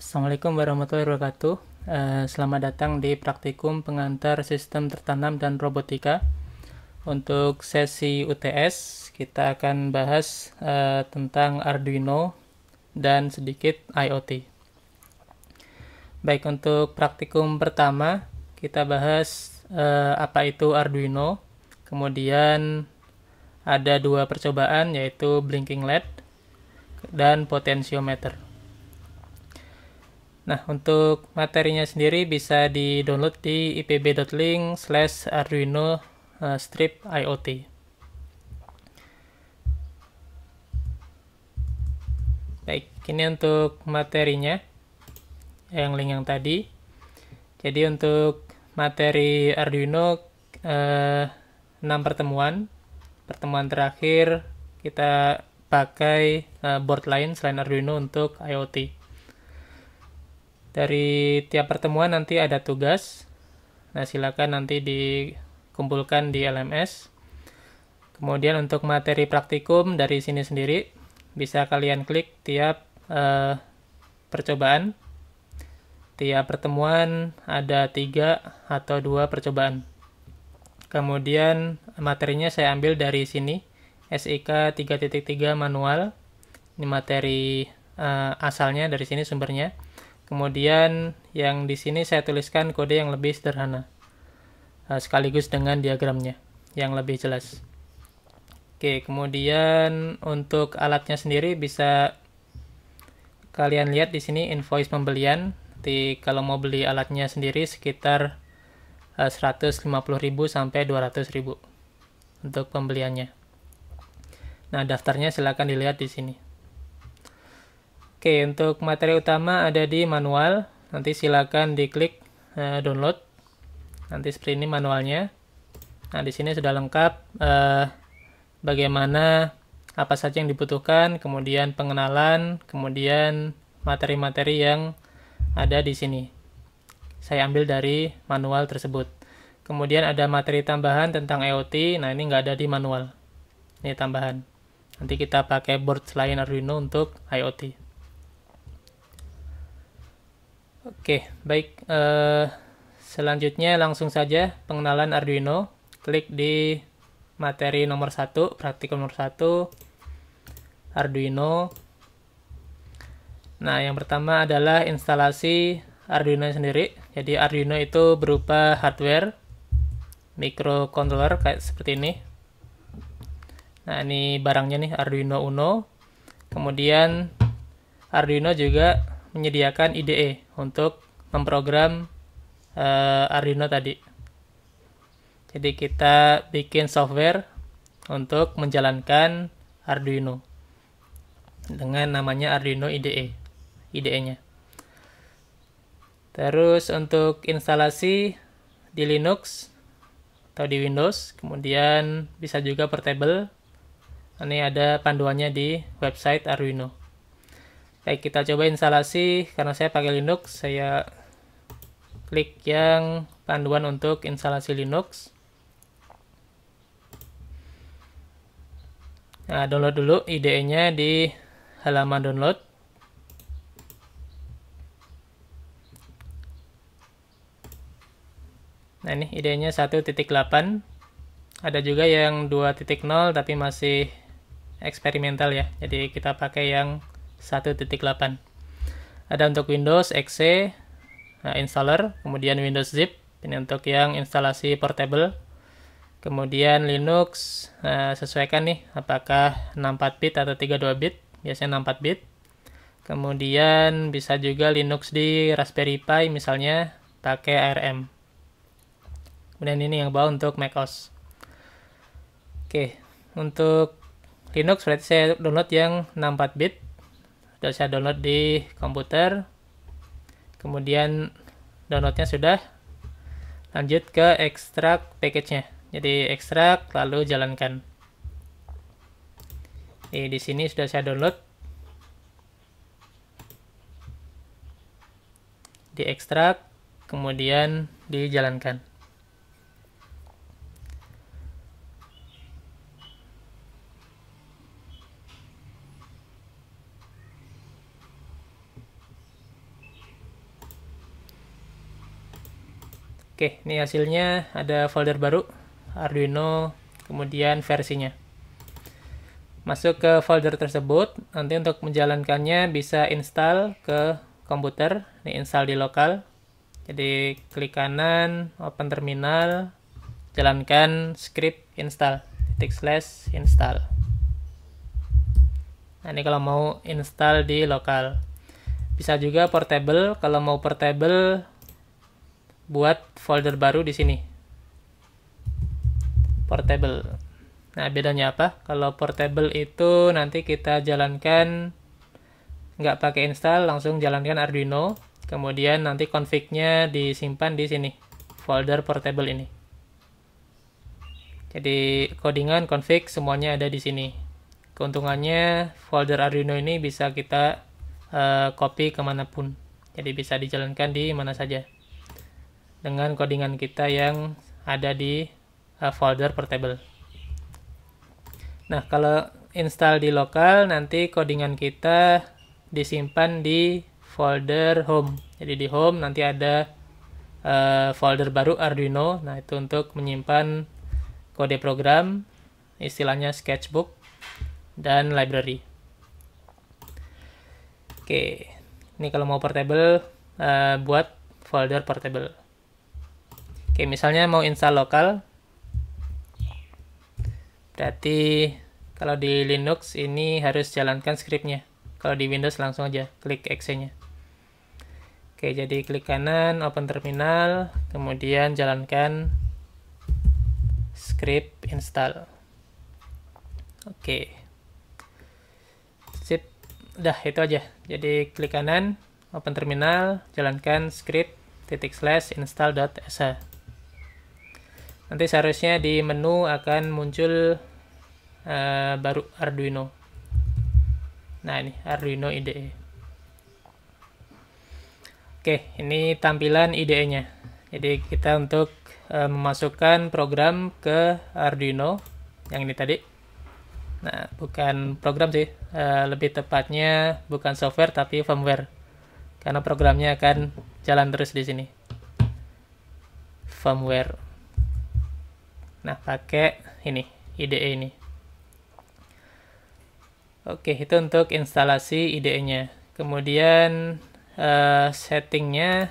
Assalamualaikum warahmatullahi wabarakatuh. Eh, selamat datang di praktikum pengantar sistem tertanam dan robotika. Untuk sesi UTS kita akan bahas eh, tentang Arduino dan sedikit IoT. Baik untuk praktikum pertama kita bahas eh, apa itu Arduino. Kemudian ada dua percobaan yaitu blinking LED dan potensiometer. Nah, untuk materinya sendiri bisa di-download di ipb.link slash arduino eh, strip IoT. Baik, ini untuk materinya, yang link yang tadi. Jadi untuk materi Arduino eh, 6 pertemuan, pertemuan terakhir kita pakai eh, board lain selain Arduino untuk IoT. Dari tiap pertemuan nanti ada tugas. Nah, silakan nanti dikumpulkan di LMS. Kemudian untuk materi praktikum dari sini sendiri bisa kalian klik tiap eh, percobaan. Tiap pertemuan ada tiga atau dua percobaan. Kemudian materinya saya ambil dari sini, SIK 3.3 manual. Ini materi eh, asalnya dari sini sumbernya. Kemudian yang di sini saya tuliskan kode yang lebih sederhana. Eh, sekaligus dengan diagramnya yang lebih jelas. Oke, kemudian untuk alatnya sendiri bisa kalian lihat di sini invoice pembelian. Nanti kalau mau beli alatnya sendiri sekitar 150.000 eh, sampai 200.000 untuk pembeliannya. Nah, daftarnya silakan dilihat di sini. Oke, untuk materi utama ada di manual. Nanti silakan diklik uh, download. Nanti seperti ini manualnya. Nah, di sini sudah lengkap uh, bagaimana apa saja yang dibutuhkan, kemudian pengenalan, kemudian materi-materi yang ada di sini. Saya ambil dari manual tersebut. Kemudian ada materi tambahan tentang IoT. Nah, ini nggak ada di manual. Ini tambahan. Nanti kita pakai board selain Arduino untuk IoT. Oke, baik. Uh, selanjutnya langsung saja pengenalan Arduino. Klik di materi nomor satu praktikum nomor satu Arduino. Nah, yang pertama adalah instalasi Arduino sendiri. Jadi Arduino itu berupa hardware microcontroller kayak seperti ini. Nah, ini barangnya nih Arduino Uno. Kemudian Arduino juga menyediakan IDE untuk memprogram uh, Arduino tadi. Jadi kita bikin software untuk menjalankan Arduino dengan namanya Arduino IDE, IDE-nya. Terus untuk instalasi di Linux atau di Windows, kemudian bisa juga portable. Ini ada panduannya di website Arduino. Baik, kita coba instalasi karena saya pakai Linux, saya klik yang panduan untuk instalasi Linux. Nah, download dulu IDE-nya di halaman download. Nah, ini IDE-nya 1.8. Ada juga yang 2.0 tapi masih eksperimental ya. Jadi kita pakai yang 1.8 ada untuk Windows exe eh, installer kemudian Windows zip ini untuk yang instalasi portable kemudian Linux eh, sesuaikan nih apakah 64 bit atau 32 bit biasanya 64 bit kemudian bisa juga Linux di Raspberry Pi misalnya pakai ARM kemudian ini yang bawah untuk macOS oke untuk Linux berarti saya download yang 64 bit sudah saya download di komputer kemudian downloadnya sudah lanjut ke ekstrak package-nya jadi ekstrak lalu jalankan di sini sudah saya download di ekstrak kemudian dijalankan Oke, ini hasilnya ada folder baru, Arduino, kemudian versinya. Masuk ke folder tersebut, nanti untuk menjalankannya bisa install ke komputer, ini install di lokal. Jadi klik kanan, open terminal, jalankan script install, titik slash install. Nah, ini kalau mau install di lokal. Bisa juga portable, kalau mau portable buat folder baru di sini. Portable. Nah, bedanya apa? Kalau portable itu nanti kita jalankan nggak pakai install, langsung jalankan Arduino. Kemudian nanti config-nya disimpan di sini, folder portable ini. Jadi, codingan, config, semuanya ada di sini. Keuntungannya, folder Arduino ini bisa kita uh, copy kemanapun. Jadi, bisa dijalankan di mana saja dengan codingan kita yang ada di uh, folder portable. Nah, kalau install di lokal nanti codingan kita disimpan di folder home. Jadi di home nanti ada uh, folder baru Arduino. Nah, itu untuk menyimpan kode program, istilahnya sketchbook dan library. Oke, ini kalau mau portable uh, eh, buat folder portable. Oke, misalnya mau install lokal. Berarti kalau di Linux ini harus jalankan scriptnya. Kalau di Windows langsung aja klik exe-nya. Oke, jadi klik kanan, open terminal, kemudian jalankan script install. Oke. Sip. Udah, itu aja. Jadi klik kanan, open terminal, jalankan script titik slash install.sh nanti seharusnya di menu akan muncul uh, baru Arduino nah ini Arduino IDE oke ini tampilan IDE nya jadi kita untuk uh, memasukkan program ke Arduino yang ini tadi nah bukan program sih uh, lebih tepatnya bukan software tapi firmware karena programnya akan jalan terus di sini firmware Nah, pakai ini, IDE ini. Oke, itu untuk instalasi IDE-nya. Kemudian uh, settingnya,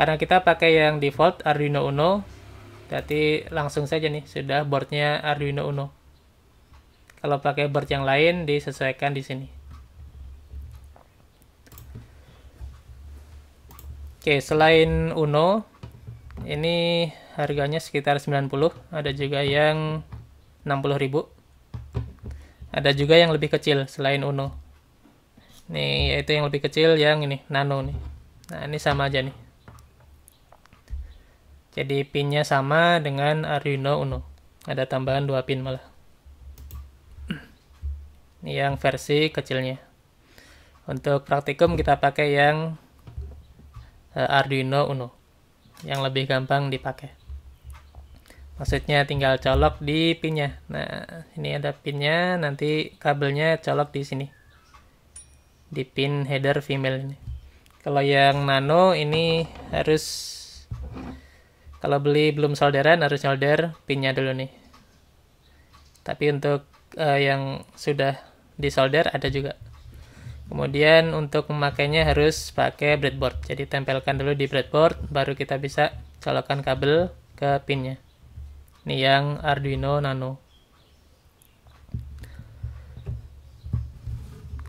karena kita pakai yang default Arduino Uno, jadi langsung saja nih, sudah boardnya Arduino Uno. Kalau pakai board yang lain, disesuaikan di sini. Oke, selain Uno, ini harganya sekitar 90 ada juga yang 60.000 ada juga yang lebih kecil selain Uno nih yaitu yang lebih kecil yang ini Nano nih nah ini sama aja nih jadi pinnya sama dengan Arduino Uno ada tambahan dua pin malah ini yang versi kecilnya untuk praktikum kita pakai yang eh, Arduino Uno yang lebih gampang dipakai maksudnya tinggal colok di pinnya nah ini ada pinnya nanti kabelnya colok di sini di pin header female ini kalau yang nano ini harus kalau beli belum solderan harus solder pinnya dulu nih tapi untuk uh, yang sudah disolder ada juga kemudian untuk memakainya harus pakai breadboard jadi tempelkan dulu di breadboard baru kita bisa colokan kabel ke pinnya ini yang Arduino Nano.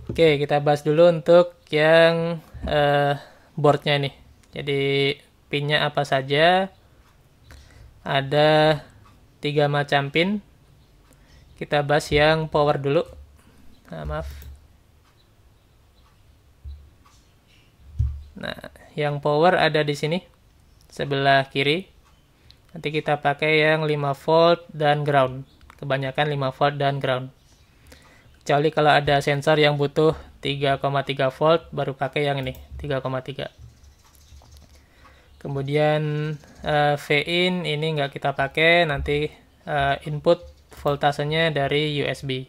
Oke, kita bahas dulu untuk yang uh, boardnya nih. Jadi pinnya apa saja? Ada tiga macam pin. Kita bahas yang power dulu. Nah, maaf. Nah, yang power ada di sini sebelah kiri Nanti kita pakai yang 5 volt dan ground. Kebanyakan 5 volt dan ground. Kecuali kalau ada sensor yang butuh 3,3 volt baru pakai yang ini 3,3. Kemudian uh, eh, in ini nggak kita pakai nanti uh, input voltasenya dari USB.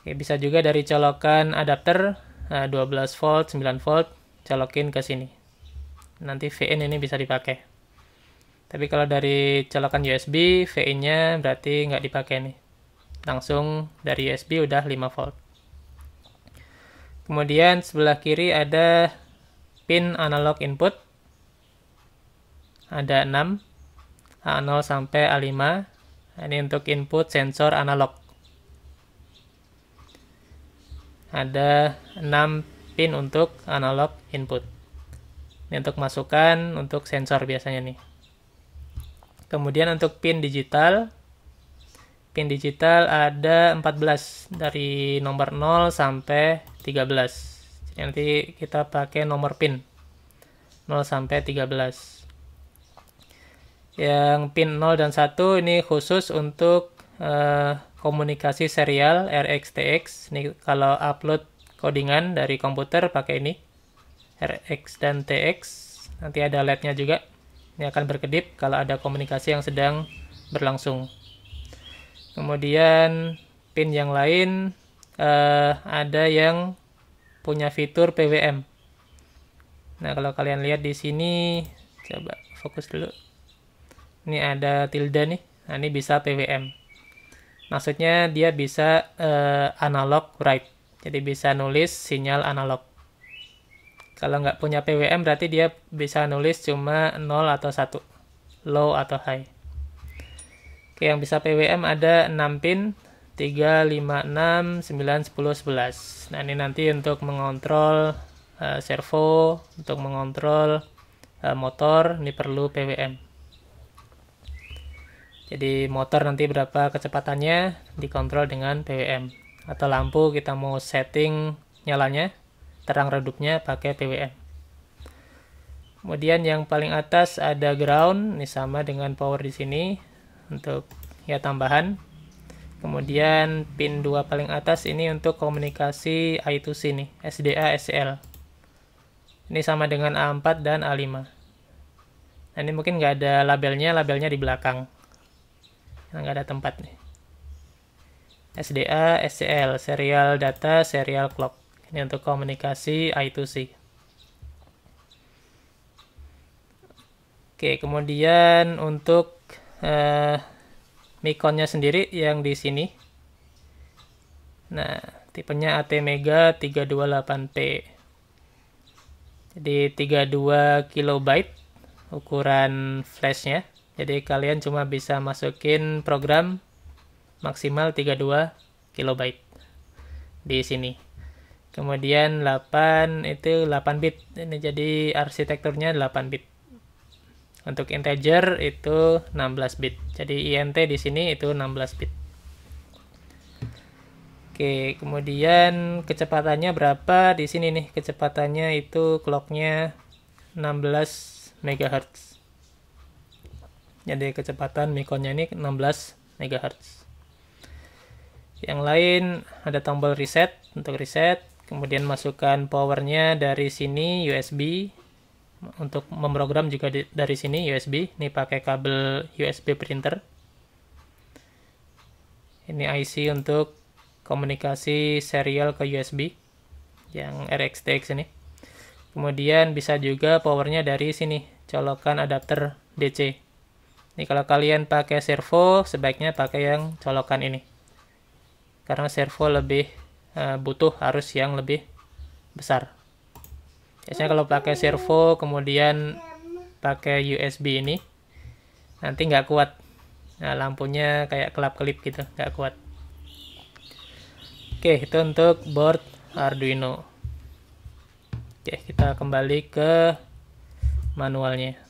Oke, bisa juga dari colokan adapter uh, eh, 12 volt, 9 volt colokin ke sini nanti VN ini bisa dipakai. Tapi kalau dari colokan USB, VN-nya berarti nggak dipakai nih. Langsung dari USB udah 5 volt. Kemudian sebelah kiri ada pin analog input. Ada 6, A0 sampai A5. Ini untuk input sensor analog. Ada 6 pin untuk analog input. Ini untuk masukan untuk sensor biasanya nih. Kemudian untuk pin digital. Pin digital ada 14 dari nomor 0 sampai 13. Jadi nanti kita pakai nomor pin 0 sampai 13. Yang pin 0 dan 1 ini khusus untuk uh, komunikasi serial RXTX. Ini kalau upload codingan dari komputer pakai ini RX dan TX. Nanti ada LED-nya juga. Ini akan berkedip kalau ada komunikasi yang sedang berlangsung. Kemudian pin yang lain eh, ada yang punya fitur PWM. Nah, kalau kalian lihat di sini coba fokus dulu. Ini ada tilde nih. Nah, ini bisa PWM. Maksudnya dia bisa eh, analog write. Jadi bisa nulis sinyal analog. Kalau nggak punya PWM berarti dia bisa nulis cuma 0 atau 1. Low atau high. Oke, yang bisa PWM ada 6 pin. 3, 5, 6, 9, 10, 11. Nah, ini nanti untuk mengontrol uh, servo, untuk mengontrol uh, motor, ini perlu PWM. Jadi motor nanti berapa kecepatannya dikontrol dengan PWM atau lampu kita mau setting nyalanya terang redupnya pakai PWM. Kemudian yang paling atas ada ground, ini sama dengan power di sini untuk ya tambahan. Kemudian pin 2 paling atas ini untuk komunikasi I2C nih, SDA SL. Ini sama dengan A4 dan A5. Nah, ini mungkin nggak ada labelnya, labelnya di belakang. Nah, nggak ada tempat nih. SDA, SCL, serial data, serial clock. Ini untuk komunikasi I2C. Oke, kemudian untuk eh, Mikonnya sendiri yang di sini. Nah, tipenya AT Mega 328P. Jadi 32 kilobyte ukuran flashnya. Jadi kalian cuma bisa masukin program maksimal 32 kilobyte di sini. Kemudian 8 itu 8 bit. Ini jadi arsitekturnya 8 bit. Untuk integer itu 16 bit. Jadi int di sini itu 16 bit. Oke, kemudian kecepatannya berapa? Di sini nih kecepatannya itu clocknya 16 MHz. Jadi kecepatan mikonnya ini 16 MHz. Yang lain ada tombol reset untuk reset kemudian masukkan powernya dari sini USB untuk memprogram juga di, dari sini USB ini pakai kabel USB printer ini IC untuk komunikasi serial ke USB yang RXTX ini kemudian bisa juga powernya dari sini colokan adapter DC ini kalau kalian pakai servo sebaiknya pakai yang colokan ini karena servo lebih Eh, butuh arus yang lebih besar biasanya kalau pakai servo kemudian pakai USB ini nanti nggak kuat nah, lampunya kayak kelap-kelip gitu nggak kuat oke itu untuk board Arduino oke kita kembali ke manualnya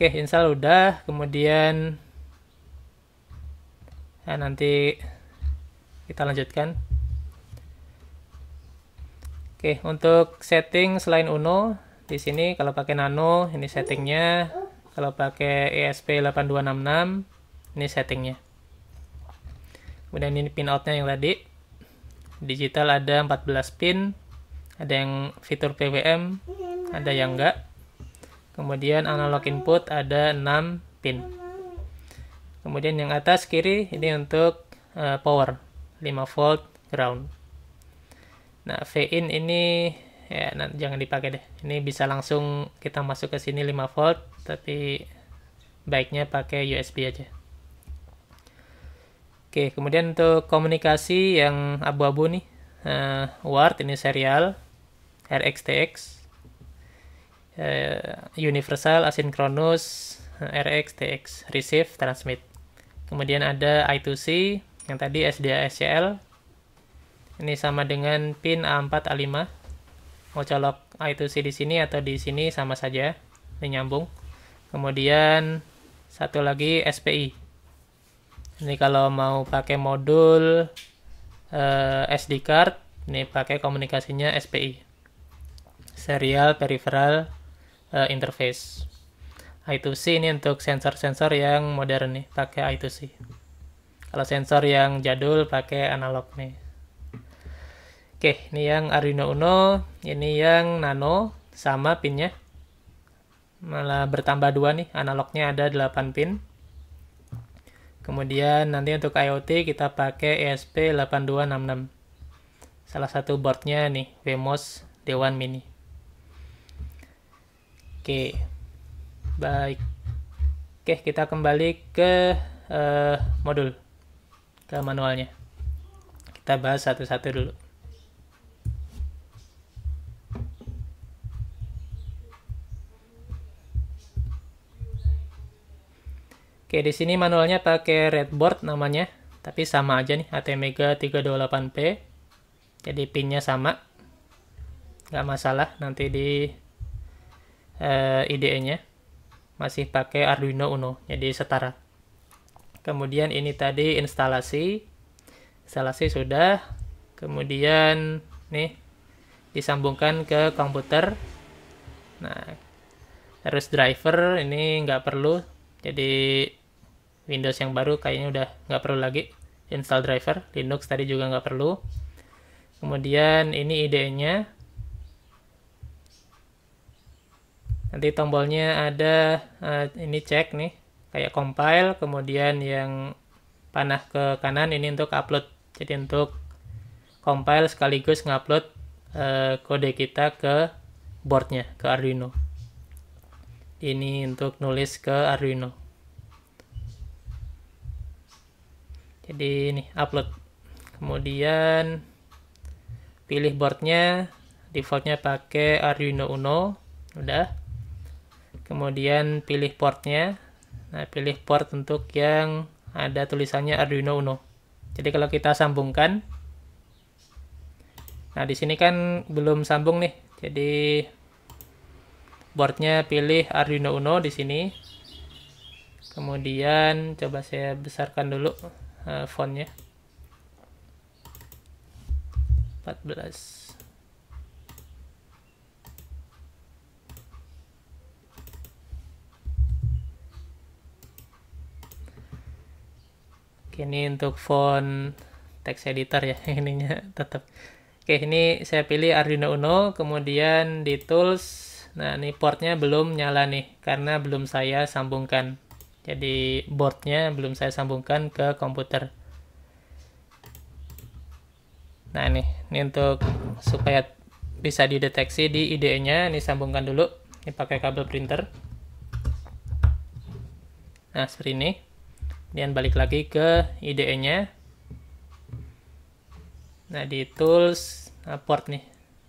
Oke, install udah, kemudian ya nanti kita lanjutkan oke untuk setting selain Uno di sini kalau pakai Nano ini settingnya kalau pakai ESP8266 ini settingnya kemudian ini pin outnya yang tadi digital ada 14 pin ada yang fitur PWM ada yang enggak kemudian analog input ada 6 pin kemudian yang atas kiri ini untuk uh, power 5 volt ground nah V in ini ya nah, jangan dipakai deh ini bisa langsung kita masuk ke sini 5 volt tapi baiknya pakai USB aja Oke, kemudian untuk komunikasi yang abu-abu nih, uh, Ward ini serial, RXTX, eh, universal, asinkronus, RX RXTX, receive, transmit. Kemudian ada I2C yang tadi SDA SCL. Ini sama dengan pin A4 A5. Mau colok I2C di sini atau di sini sama saja, ini nyambung. Kemudian satu lagi SPI. Ini kalau mau pakai modul eh, SD card, ini pakai komunikasinya SPI. Serial Peripheral eh, Interface. I2C ini untuk sensor-sensor yang modern nih, pakai I2C. Kalau sensor yang jadul pakai analog nih. Oke, ini yang Arduino Uno, ini yang Nano, sama pinnya. Malah bertambah dua nih, analognya ada 8 pin. Kemudian nanti untuk IoT kita pakai ESP8266. Salah satu boardnya nih, VMOS D1 Mini. Oke, Baik. Oke, kita kembali ke uh, modul ke manualnya. Kita bahas satu-satu dulu. Oke, di sini manualnya pakai redboard namanya, tapi sama aja nih, ATmega 328P. Jadi pinnya sama. Nggak masalah nanti di uh, eh, IDE-nya masih pakai Arduino Uno, jadi setara. Kemudian ini tadi instalasi. Instalasi sudah. Kemudian nih disambungkan ke komputer. Nah, terus driver ini nggak perlu. Jadi Windows yang baru kayaknya udah nggak perlu lagi install driver. Linux tadi juga nggak perlu. Kemudian ini idenya, nanti tombolnya ada uh, ini cek nih kayak compile kemudian yang panah ke kanan ini untuk upload jadi untuk compile sekaligus ngupload uh, kode kita ke boardnya ke Arduino ini untuk nulis ke Arduino jadi ini upload kemudian pilih boardnya defaultnya pakai Arduino Uno udah kemudian pilih portnya nah pilih port untuk yang ada tulisannya Arduino Uno jadi kalau kita sambungkan nah di sini kan belum sambung nih jadi boardnya pilih Arduino Uno di sini kemudian coba saya besarkan dulu uh, fontnya 14 ini untuk font text editor ya ininya tetap oke ini saya pilih Arduino Uno kemudian di tools nah ini portnya belum nyala nih karena belum saya sambungkan jadi boardnya belum saya sambungkan ke komputer nah ini ini untuk supaya bisa dideteksi di IDE nya ini sambungkan dulu ini pakai kabel printer nah seperti ini Kemudian balik lagi ke IDE-nya. Nah, di tools uh, port nih.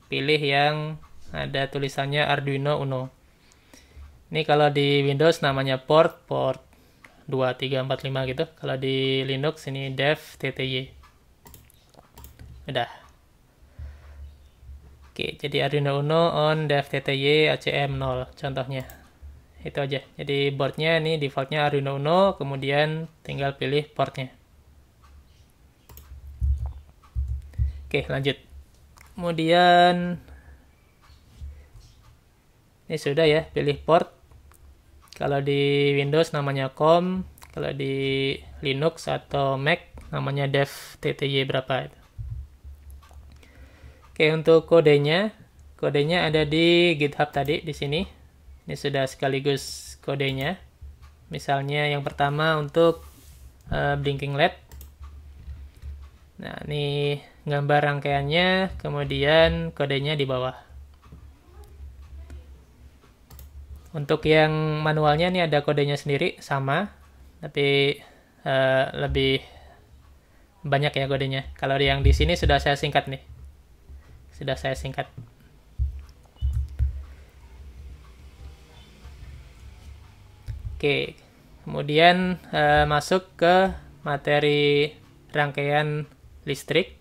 Pilih yang ada tulisannya Arduino Uno. Ini kalau di Windows namanya port, port 2345 gitu. Kalau di Linux ini dev tty. Udah. Oke, jadi Arduino Uno on dev tty acm0 contohnya itu aja jadi boardnya ini defaultnya Arduino Uno kemudian tinggal pilih portnya oke lanjut kemudian ini sudah ya pilih port kalau di Windows namanya COM kalau di Linux atau Mac namanya dev tty berapa itu oke untuk kodenya kodenya ada di GitHub tadi di sini ini sudah sekaligus kodenya. Misalnya yang pertama untuk uh, blinking LED. Nah, ini gambar rangkaiannya, kemudian kodenya di bawah. Untuk yang manualnya ini ada kodenya sendiri, sama, tapi uh, lebih banyak ya kodenya. Kalau yang di sini sudah saya singkat nih, sudah saya singkat. Oke, kemudian uh, masuk ke materi rangkaian listrik.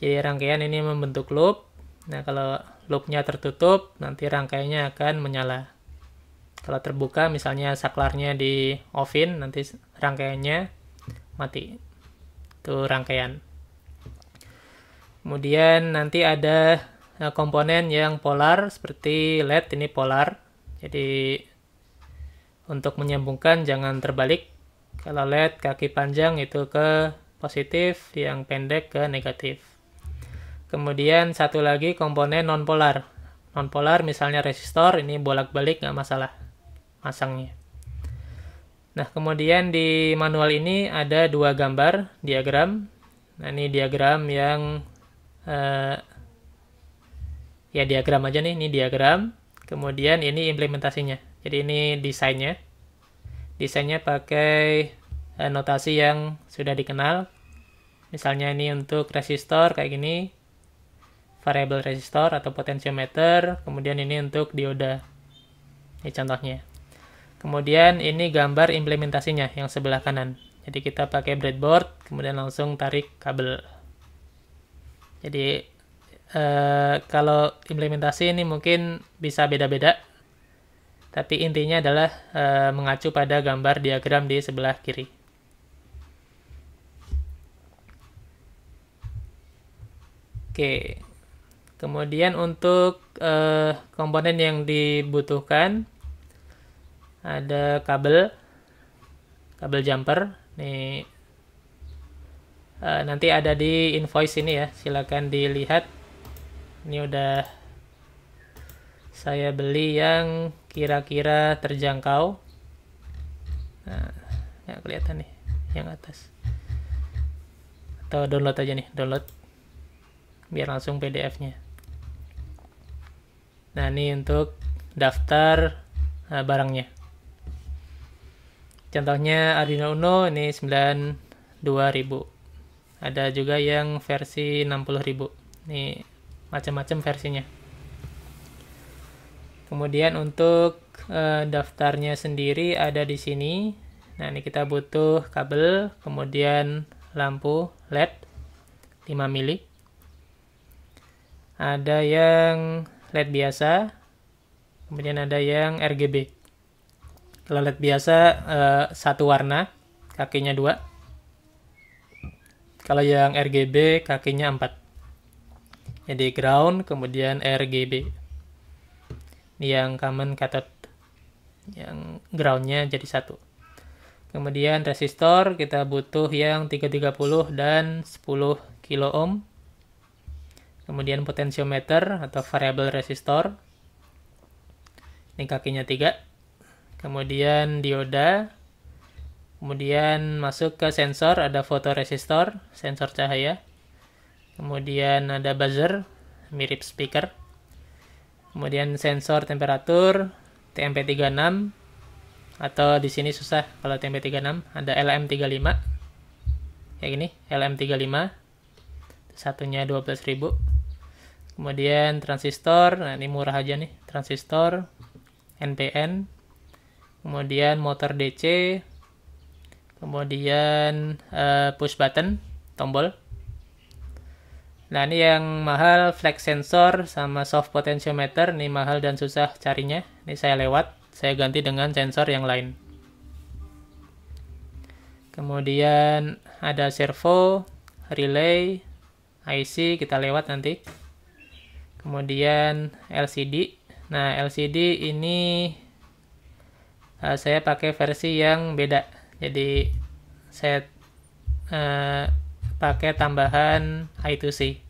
Jadi rangkaian ini membentuk loop. Nah, kalau loopnya tertutup, nanti rangkaiannya akan menyala. Kalau terbuka, misalnya saklarnya di oven, nanti rangkaiannya mati. Itu rangkaian. Kemudian nanti ada eh, komponen yang polar seperti LED ini polar. Jadi untuk menyambungkan jangan terbalik. Kalau LED kaki panjang itu ke positif, yang pendek ke negatif. Kemudian satu lagi komponen nonpolar. Nonpolar misalnya resistor, ini bolak-balik nggak masalah masangnya. Nah, kemudian di manual ini ada dua gambar diagram. Nah, ini diagram yang uh, ya diagram aja nih, ini diagram. Kemudian ini implementasinya. Jadi ini desainnya. Desainnya pakai eh, notasi yang sudah dikenal. Misalnya ini untuk resistor kayak gini, variable resistor atau potensiometer, kemudian ini untuk dioda. Ini contohnya. Kemudian ini gambar implementasinya yang sebelah kanan. Jadi kita pakai breadboard, kemudian langsung tarik kabel. Jadi eh, kalau implementasi ini mungkin bisa beda-beda tapi intinya adalah e, mengacu pada gambar diagram di sebelah kiri. Oke, kemudian untuk e, komponen yang dibutuhkan ada kabel, kabel jumper. Nih, e, nanti ada di invoice ini ya, silakan dilihat. Ini udah saya beli yang kira-kira terjangkau nah nggak kelihatan nih yang atas atau download aja nih download biar langsung PDF-nya nah ini untuk daftar uh, barangnya contohnya Arduino Uno ini 92000 ada juga yang versi 60000 nih macam-macam versinya Kemudian untuk e, daftarnya sendiri ada di sini. Nah, ini kita butuh kabel, kemudian lampu LED 5 mili. Ada yang LED biasa, kemudian ada yang RGB. Kalau LED biasa e, satu warna, kakinya dua. Kalau yang RGB kakinya empat. Jadi ground kemudian RGB yang common cathode yang groundnya jadi satu kemudian resistor kita butuh yang 330 dan 10 kilo ohm kemudian potensiometer atau variable resistor ini kakinya tiga kemudian dioda kemudian masuk ke sensor ada fotoresistor sensor cahaya kemudian ada buzzer mirip speaker kemudian sensor temperatur TMP36 atau di sini susah kalau TMP36 ada LM35 ya gini LM35 satunya 12.000 kemudian transistor nah ini murah aja nih transistor NPN kemudian motor DC kemudian uh, push button tombol Nah ini yang mahal flex sensor sama soft potentiometer ini mahal dan susah carinya. Ini saya lewat, saya ganti dengan sensor yang lain. Kemudian ada servo, relay, IC kita lewat nanti. Kemudian LCD. Nah LCD ini uh, saya pakai versi yang beda. Jadi saya uh, pakai tambahan I2C.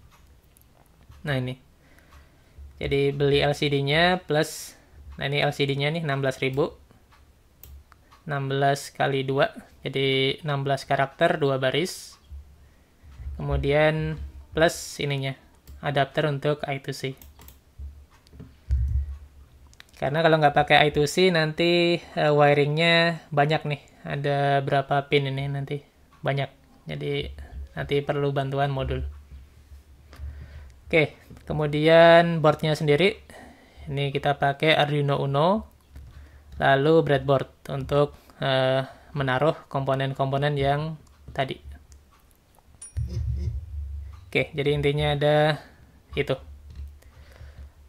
Nah ini. Jadi beli LCD-nya plus nah ini LCD-nya nih 16.000. 16 kali 2 jadi 16 karakter 2 baris. Kemudian plus ininya adapter untuk I2C. Karena kalau nggak pakai I2C nanti uh, wiringnya banyak nih. Ada berapa pin ini nanti? Banyak. Jadi Nanti perlu bantuan modul. Oke, kemudian boardnya sendiri. Ini kita pakai Arduino Uno, lalu breadboard untuk uh, menaruh komponen-komponen yang tadi. Oke, jadi intinya ada itu.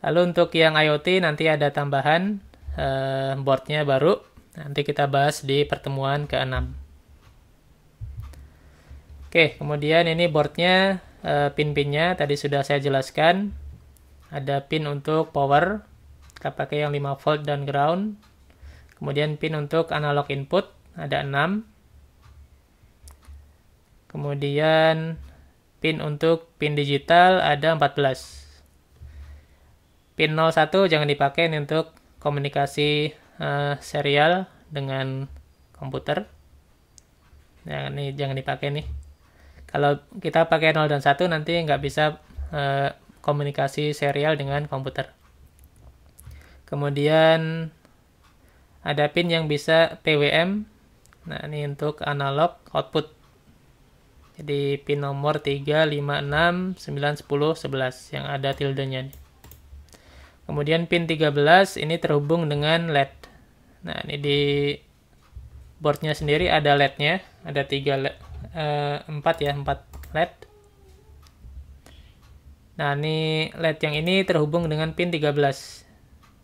Lalu untuk yang IoT nanti ada tambahan eh, boardnya baru. Nanti kita bahas di pertemuan ke-6. Oke, kemudian ini boardnya, eh, pin-pinnya tadi sudah saya jelaskan. Ada pin untuk power, kita pakai yang 5 volt dan ground. Kemudian pin untuk analog input, ada 6. Kemudian pin untuk pin digital ada 14. Pin 01 jangan dipakai untuk komunikasi uh, serial dengan komputer. Nah, ini jangan dipakai nih. Kalau kita pakai 0 dan 1 nanti nggak bisa e, komunikasi serial dengan komputer. Kemudian ada pin yang bisa PWM. Nah, ini untuk analog output. Jadi pin nomor 3, 5, 6, 9, 10, 11 yang ada tildenya. Kemudian pin 13 ini terhubung dengan LED. Nah, ini di boardnya sendiri ada LED-nya, ada tiga LED Eh, empat ya, empat LED. Nah, ini LED yang ini terhubung dengan pin 13.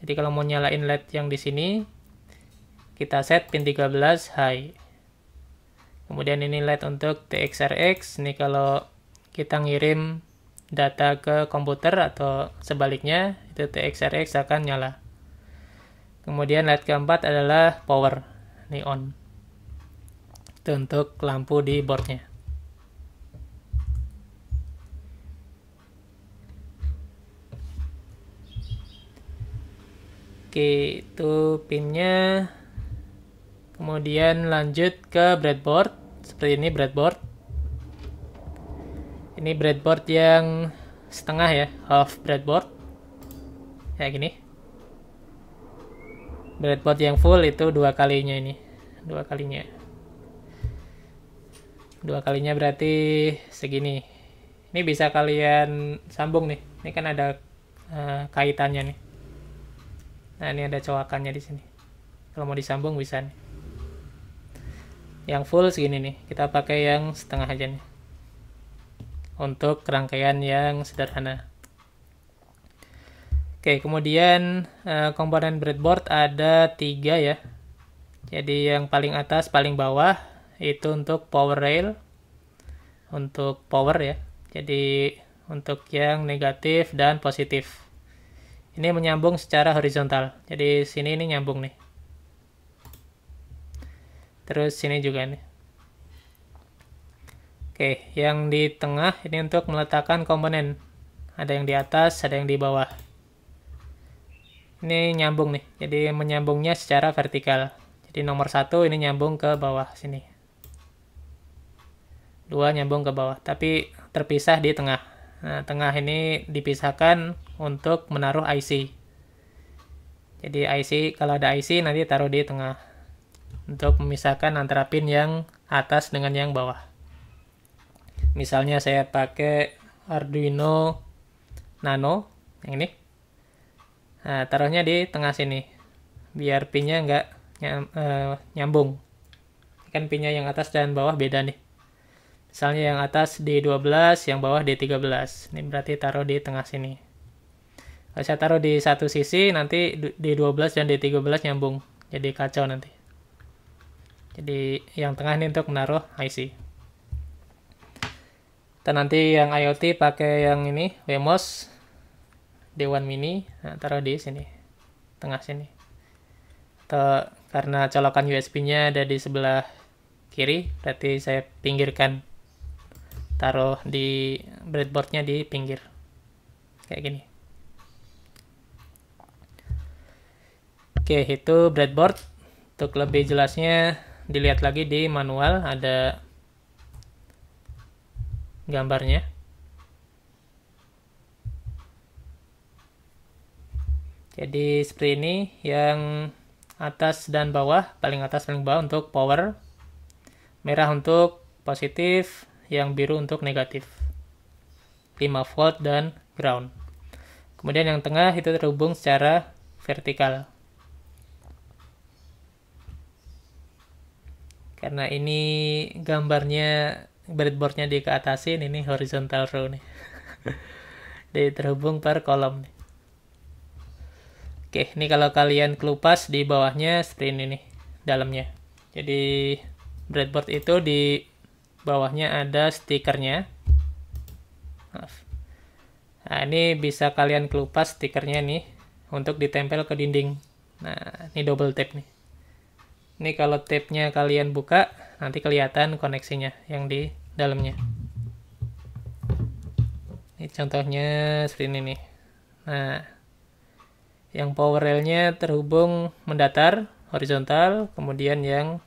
Jadi kalau mau nyalain LED yang di sini, kita set pin 13 high. Kemudian ini LED untuk TXRX. Ini kalau kita ngirim data ke komputer atau sebaliknya, itu TXRX akan nyala. Kemudian LED keempat adalah power. Ini on untuk lampu di boardnya oke itu pinnya kemudian lanjut ke breadboard seperti ini breadboard ini breadboard yang setengah ya half breadboard kayak gini breadboard yang full itu dua kalinya ini dua kalinya dua kalinya berarti segini ini bisa kalian sambung nih ini kan ada uh, kaitannya nih nah ini ada coakannya di sini kalau mau disambung bisa nih yang full segini nih kita pakai yang setengah aja nih untuk rangkaian yang sederhana Oke, kemudian uh, komponen breadboard ada tiga ya. Jadi yang paling atas, paling bawah, itu untuk power rail untuk power ya jadi untuk yang negatif dan positif ini menyambung secara horizontal jadi sini ini nyambung nih terus sini juga nih Oke, yang di tengah ini untuk meletakkan komponen. Ada yang di atas, ada yang di bawah. Ini nyambung nih, jadi menyambungnya secara vertikal. Jadi nomor satu ini nyambung ke bawah sini dua nyambung ke bawah tapi terpisah di tengah nah, tengah ini dipisahkan untuk menaruh IC jadi IC kalau ada IC nanti taruh di tengah untuk memisahkan antara pin yang atas dengan yang bawah misalnya saya pakai Arduino Nano yang ini nah, taruhnya di tengah sini biar pinnya nggak eh, nyambung kan pinnya yang atas dan bawah beda nih Misalnya yang atas D12, yang bawah D13. Ini berarti taruh di tengah sini. Kalau saya taruh di satu sisi, nanti D12 dan D13 nyambung. Jadi kacau nanti. Jadi yang tengah ini untuk menaruh IC. Dan nanti yang IoT pakai yang ini, WMOS D1 Mini, nah, taruh di sini, tengah sini. Atau karena colokan USB-nya ada di sebelah kiri, berarti saya pinggirkan taruh di breadboardnya di pinggir kayak gini oke itu breadboard untuk lebih jelasnya dilihat lagi di manual ada gambarnya jadi seperti ini yang atas dan bawah paling atas paling bawah untuk power merah untuk positif yang biru untuk negatif. 5 volt dan ground. Kemudian yang tengah itu terhubung secara vertikal. Karena ini gambarnya breadboardnya di ke atasin, ini horizontal row nih. Jadi terhubung per kolom nih. Oke, ini kalau kalian kelupas di bawahnya screen ini dalamnya. Jadi breadboard itu di bawahnya ada stikernya maaf nah ini bisa kalian kelupas stikernya nih untuk ditempel ke dinding nah ini double tape nih ini kalau tape-nya kalian buka nanti kelihatan koneksinya yang di dalamnya ini contohnya sini ini nih nah yang power rail-nya terhubung mendatar horizontal kemudian yang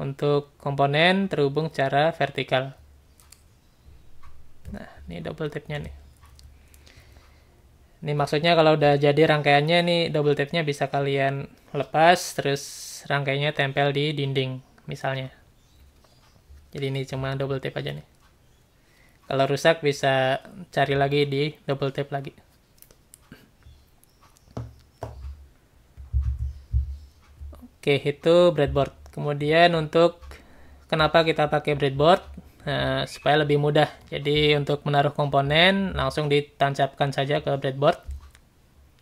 untuk komponen terhubung secara vertikal. Nah, ini double tapnya nih. Ini maksudnya kalau udah jadi rangkaiannya nih double tapnya bisa kalian lepas terus rangkaiannya tempel di dinding misalnya. Jadi ini cuma double tap aja nih. Kalau rusak bisa cari lagi di double tap lagi. Oke, itu breadboard. Kemudian untuk kenapa kita pakai breadboard? Nah, supaya lebih mudah. Jadi untuk menaruh komponen langsung ditancapkan saja ke breadboard.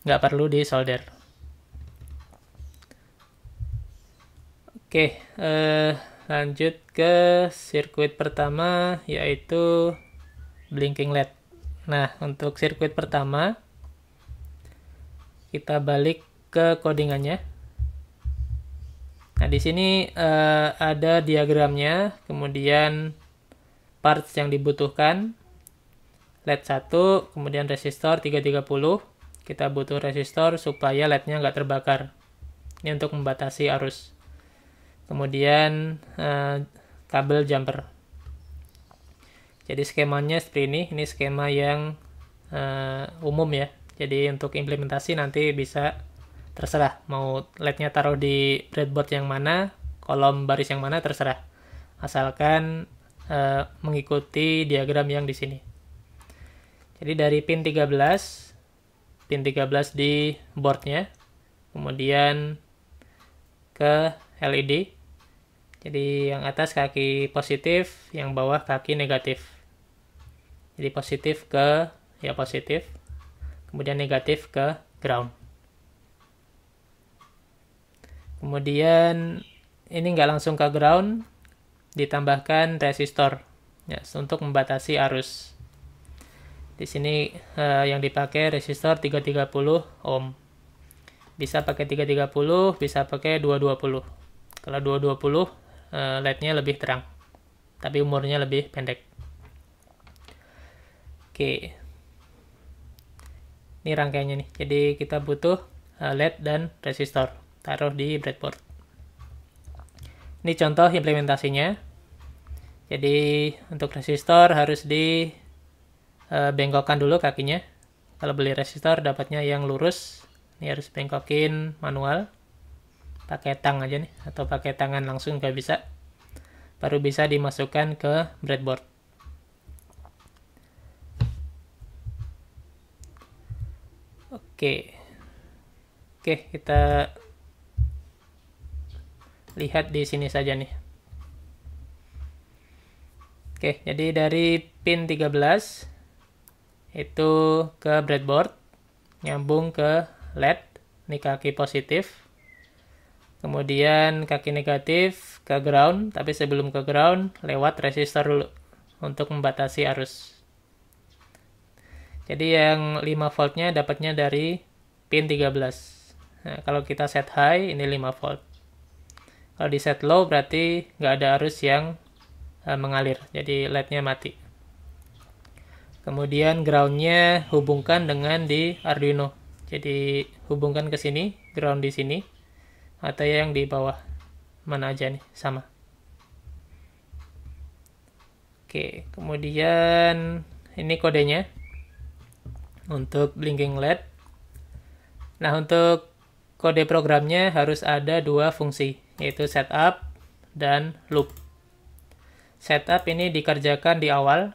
Nggak perlu di solder. Oke, eh, lanjut ke sirkuit pertama yaitu blinking LED. Nah, untuk sirkuit pertama kita balik ke codingannya. Nah, di sini uh, ada diagramnya, kemudian parts yang dibutuhkan. LED 1, kemudian resistor 330. Kita butuh resistor supaya LED-nya nggak terbakar. Ini untuk membatasi arus. Kemudian uh, kabel jumper. Jadi skemanya seperti ini. Ini skema yang uh, umum ya. Jadi untuk implementasi nanti bisa terserah mau LED-nya taruh di breadboard yang mana, kolom baris yang mana terserah. Asalkan e, mengikuti diagram yang di sini. Jadi dari pin 13 pin 13 di boardnya, kemudian ke LED. Jadi yang atas kaki positif, yang bawah kaki negatif. Jadi positif ke ya positif, kemudian negatif ke ground. Kemudian ini nggak langsung ke ground, ditambahkan resistor ya, untuk membatasi arus. Di sini uh, yang dipakai resistor 330 ohm. Bisa pakai 330, bisa pakai 220. Kalau 220 uh, eh, LED-nya lebih terang, tapi umurnya lebih pendek. Oke. Ini rangkaiannya nih. Jadi kita butuh eh, LED dan resistor taruh di breadboard. Ini contoh implementasinya. Jadi untuk resistor harus di uh, bengkokkan dulu kakinya. Kalau beli resistor dapatnya yang lurus. Ini harus bengkokin manual. Pakai tang aja nih atau pakai tangan langsung nggak bisa. Baru bisa dimasukkan ke breadboard. Oke. Oke, kita lihat di sini saja nih. Oke, jadi dari pin 13 itu ke breadboard, nyambung ke LED, ini kaki positif. Kemudian kaki negatif ke ground, tapi sebelum ke ground lewat resistor dulu untuk membatasi arus. Jadi yang 5 voltnya dapatnya dari pin 13. Nah, kalau kita set high, ini 5 volt. Kalau di set low berarti nggak ada arus yang uh, mengalir, jadi LED-nya mati. Kemudian ground-nya hubungkan dengan di Arduino. Jadi hubungkan ke sini, ground di sini, atau yang di bawah. Mana aja nih, sama. Oke, kemudian ini kodenya untuk blinking LED. Nah, untuk kode programnya harus ada dua fungsi yaitu setup dan loop. Setup ini dikerjakan di awal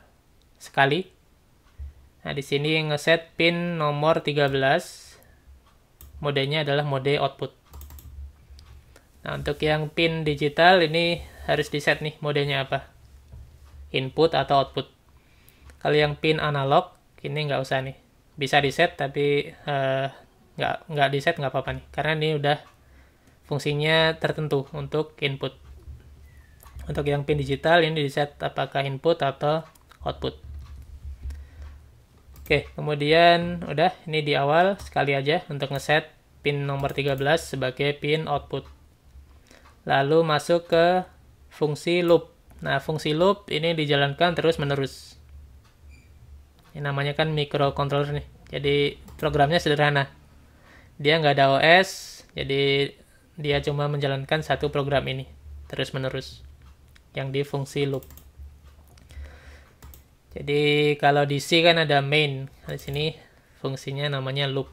sekali. Nah, di sini ngeset pin nomor 13. Modenya adalah mode output. Nah, untuk yang pin digital ini harus di-set nih modenya apa. Input atau output. Kalau yang pin analog, ini nggak usah nih. Bisa di-set tapi uh, nggak nggak di-set nggak apa-apa nih. Karena ini udah fungsinya tertentu untuk input. Untuk yang pin digital ini di set apakah input atau output. Oke, kemudian udah ini di awal sekali aja untuk ngeset pin nomor 13 sebagai pin output. Lalu masuk ke fungsi loop. Nah, fungsi loop ini dijalankan terus-menerus. Ini namanya kan microcontroller nih. Jadi programnya sederhana. Dia nggak ada OS, jadi dia cuma menjalankan satu program ini terus-menerus yang di fungsi loop. Jadi kalau di C kan ada main. Di sini fungsinya namanya loop.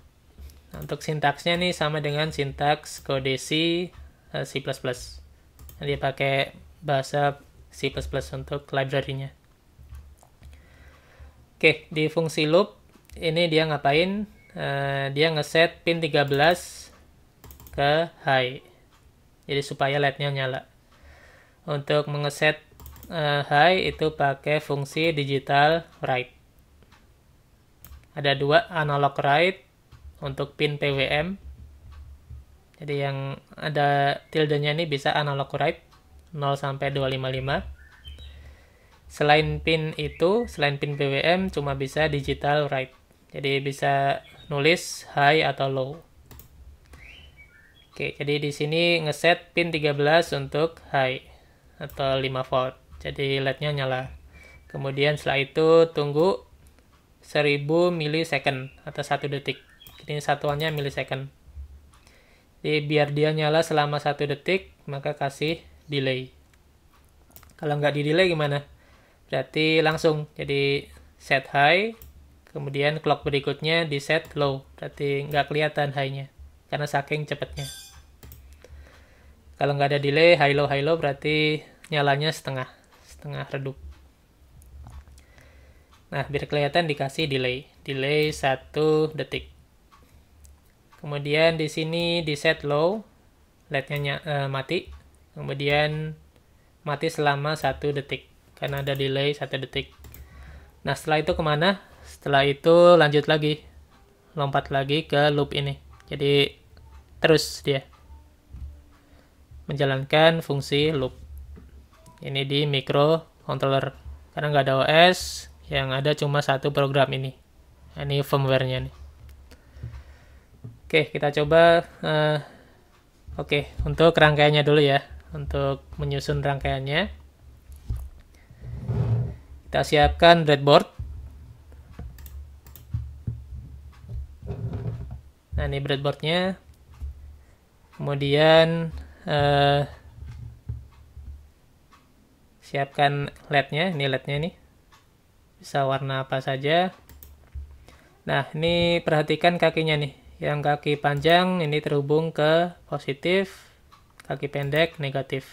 Nah, untuk sintaksnya nih sama dengan sintaks kode C eh, C++. Nah, dia pakai bahasa C++ untuk library-nya. Oke, di fungsi loop ini dia ngapain? Uh, dia ngeset pin 13 ke high. Jadi supaya led nyala. Untuk mengeset uh, high itu pakai fungsi digital write. Ada dua analog write untuk pin PWM. Jadi yang ada tildenya ini bisa analog write 0 sampai 255. Selain pin itu, selain pin PWM cuma bisa digital write. Jadi bisa nulis high atau low. Oke, jadi di sini ngeset pin 13 untuk high atau 5 volt. Jadi LED-nya nyala. Kemudian setelah itu tunggu 1000 milisecond atau 1 detik. Ini satuannya milisecond. Jadi biar dia nyala selama 1 detik, maka kasih delay. Kalau nggak di delay gimana? Berarti langsung. Jadi set high, kemudian clock berikutnya di set low. Berarti nggak kelihatan high-nya karena saking cepatnya. Kalau nggak ada delay, high low high low berarti nyalanya setengah, setengah redup. Nah, biar kelihatan dikasih delay. Delay satu detik. Kemudian di sini di set low, LED-nya uh, mati. Kemudian mati selama satu detik karena ada delay satu detik. Nah, setelah itu kemana? Setelah itu lanjut lagi. Lompat lagi ke loop ini. Jadi terus dia menjalankan fungsi loop. Ini di microcontroller. Karena nggak ada OS, yang ada cuma satu program ini. Nah, ini firmware-nya nih. Oke, kita coba. Uh, Oke, untuk rangkaiannya dulu ya. Untuk menyusun rangkaiannya. Kita siapkan breadboard. Nah, ini breadboardnya. Kemudian Eh, siapkan LED-nya, ini LED-nya nih. Bisa warna apa saja. Nah, ini perhatikan kakinya nih. Yang kaki panjang ini terhubung ke positif, kaki pendek negatif.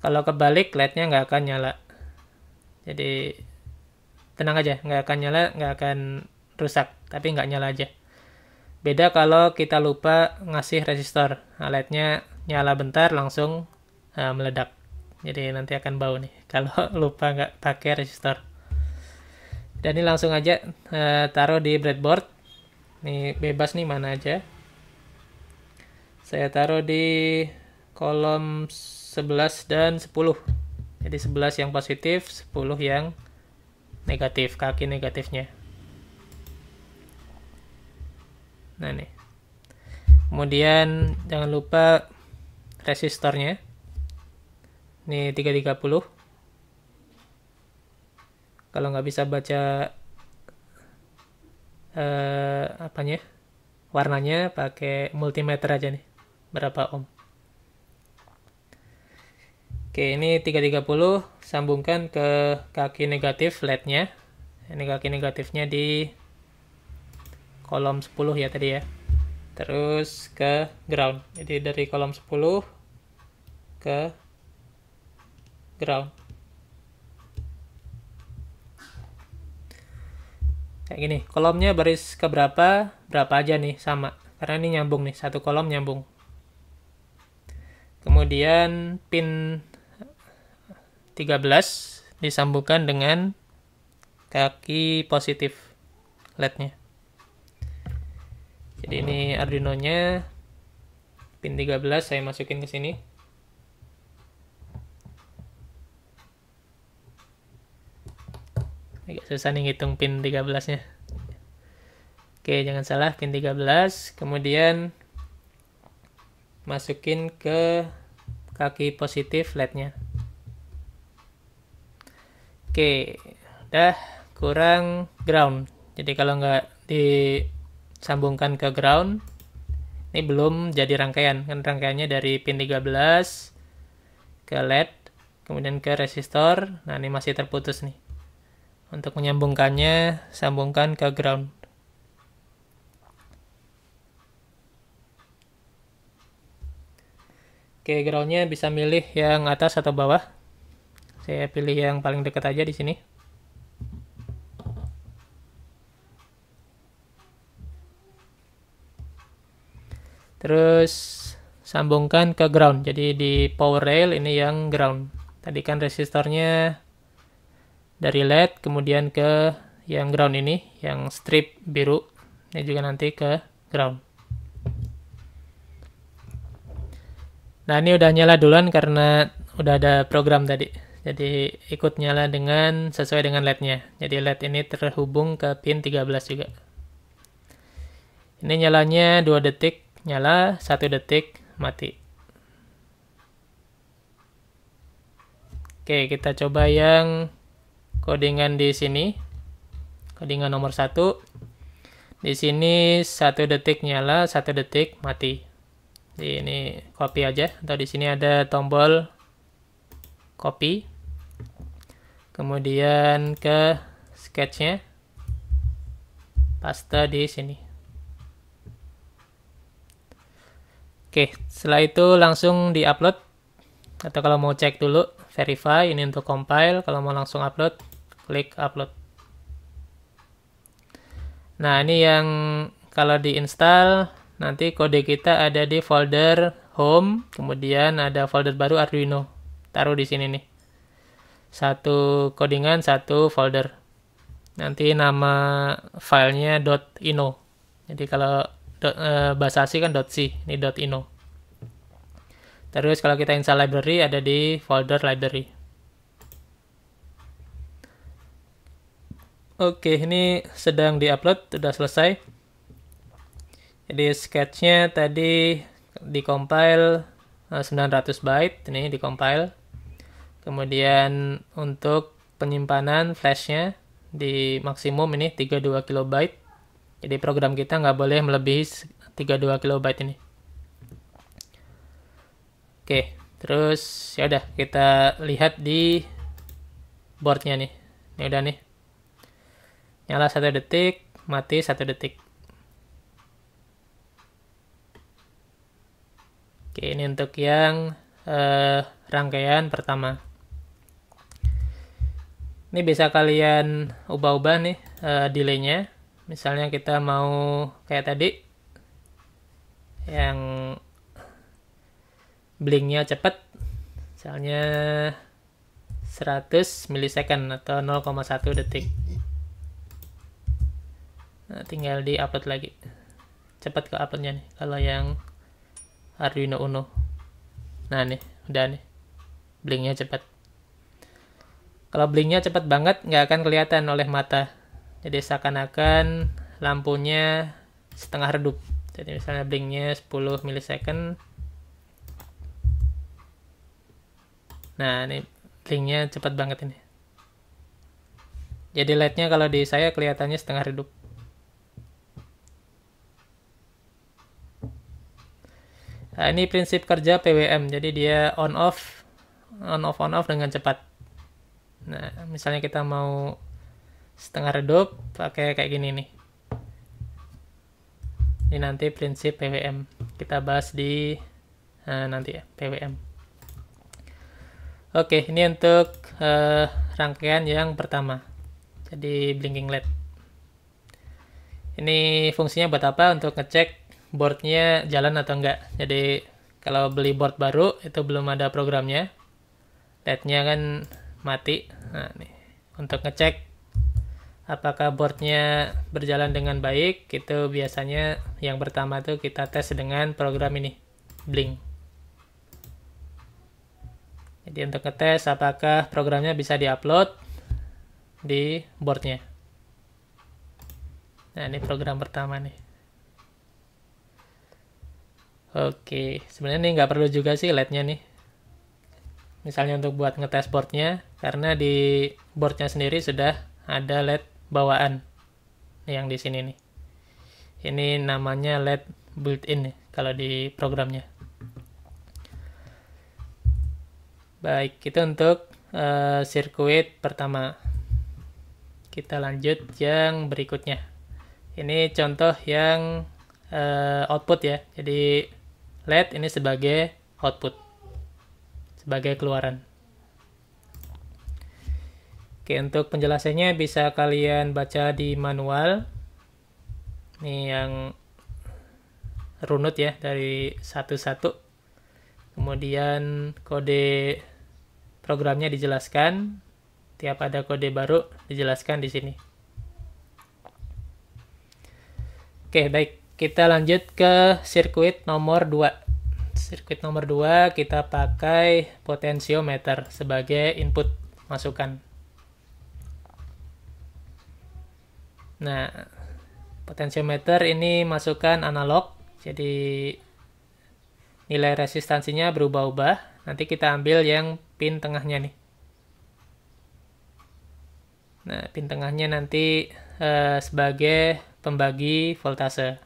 Kalau kebalik LED-nya nggak akan nyala. Jadi tenang aja, nggak akan nyala, nggak akan rusak, tapi nggak nyala aja. Beda kalau kita lupa ngasih resistor, alatnya nah, nyala bentar langsung uh, meledak. Jadi nanti akan bau nih kalau lupa nggak pakai resistor. Dan ini langsung aja uh, taruh di breadboard. Ini bebas nih mana aja. Saya taruh di kolom 11 dan 10. Jadi 11 yang positif, 10 yang negatif, kaki negatifnya. Nah nih. Kemudian jangan lupa resistornya. Ini 330. Kalau nggak bisa baca eh, apanya warnanya pakai multimeter aja nih. Berapa ohm. Oke, ini 330 sambungkan ke kaki negatif lednya, Ini kaki negatifnya di kolom 10 ya tadi ya terus ke ground jadi dari kolom 10 ke ground kayak gini kolomnya baris ke berapa berapa aja nih sama karena ini nyambung nih satu kolom nyambung kemudian pin 13 disambungkan dengan kaki positif LED-nya jadi ini Arduino nya pin 13 saya masukin ke sini agak susah nih ngitung pin 13 nya oke jangan salah pin 13 kemudian masukin ke kaki positif LED nya oke udah kurang ground jadi kalau nggak di sambungkan ke ground. Ini belum jadi rangkaian, kan rangkaiannya dari pin 13 ke LED, kemudian ke resistor. Nah, ini masih terputus nih. Untuk menyambungkannya, sambungkan ke ground. Oke, groundnya bisa milih yang atas atau bawah. Saya pilih yang paling dekat aja di sini. terus sambungkan ke ground jadi di power rail ini yang ground tadi kan resistornya dari LED kemudian ke yang ground ini yang strip biru ini juga nanti ke ground nah ini udah nyala duluan karena udah ada program tadi jadi ikut nyala dengan sesuai dengan lednya. jadi LED ini terhubung ke pin 13 juga ini nyalanya 2 detik nyala satu detik mati Oke, kita coba yang codingan di sini. Codingan nomor satu. Di sini satu detik nyala, satu detik mati. di ini copy aja. Atau di sini ada tombol copy. Kemudian ke sketchnya. Paste di sini. Oke, setelah itu langsung di-upload. atau kalau mau cek dulu verify ini untuk compile kalau mau langsung upload klik upload nah ini yang kalau di-install, nanti kode kita ada di folder home kemudian ada folder baru Arduino taruh di sini nih satu codingan satu folder nanti nama filenya .ino jadi kalau dot, e, bahasa asli kan .c, ini .ino. Terus kalau kita install library ada di folder library. Oke, ini sedang diupload, sudah selesai. Jadi sketchnya tadi dikompile 900 eh, byte, ini dikompile. Kemudian untuk penyimpanan flashnya di maksimum ini 32 kilobyte jadi program kita nggak boleh melebihi 32 kilobyte ini. Oke, terus ya udah kita lihat di boardnya nih. Ini udah nih. Nyala satu detik, mati satu detik. Oke, ini untuk yang eh, rangkaian pertama. Ini bisa kalian ubah-ubah nih eh, delaynya misalnya kita mau kayak tadi yang blinknya cepat misalnya 100 milisecond atau 0,1 detik nah, tinggal di upload lagi cepat ke uploadnya nih kalau yang Arduino Uno nah nih udah nih blinknya cepat kalau blinknya cepat banget nggak akan kelihatan oleh mata jadi ya, seakan-akan lampunya setengah redup jadi misalnya blinknya 10 milisecond nah ini blinknya cepat banget ini jadi lightnya kalau di saya kelihatannya setengah redup nah, ini prinsip kerja PWM jadi dia on off on off on off dengan cepat nah misalnya kita mau setengah redup pakai kayak gini nih ini nanti prinsip PWM kita bahas di uh, nanti ya PWM oke ini untuk uh, rangkaian yang pertama jadi blinking LED ini fungsinya buat apa untuk ngecek boardnya jalan atau enggak jadi kalau beli board baru itu belum ada programnya LED-nya kan mati nah, nih. untuk ngecek apakah boardnya berjalan dengan baik itu biasanya yang pertama tuh kita tes dengan program ini Blink jadi untuk ngetes apakah programnya bisa diupload di boardnya nah ini program pertama nih oke sebenarnya ini nggak perlu juga sih lednya nih misalnya untuk buat ngetes boardnya karena di boardnya sendiri sudah ada LED bawaan yang di sini nih ini namanya LED built-in ya, kalau di programnya baik itu untuk uh, sirkuit pertama kita lanjut yang berikutnya ini contoh yang uh, output ya jadi LED ini sebagai output sebagai keluaran Oke, untuk penjelasannya bisa kalian baca di manual. Ini yang runut ya dari satu-satu. Kemudian kode programnya dijelaskan. Tiap ada kode baru dijelaskan di sini. Oke, baik. Kita lanjut ke sirkuit nomor 2. Sirkuit nomor 2 kita pakai potensiometer sebagai input masukan. Nah, potensiometer ini masukkan analog, jadi nilai resistansinya berubah-ubah. Nanti kita ambil yang pin tengahnya nih. Nah, pin tengahnya nanti eh, sebagai pembagi voltase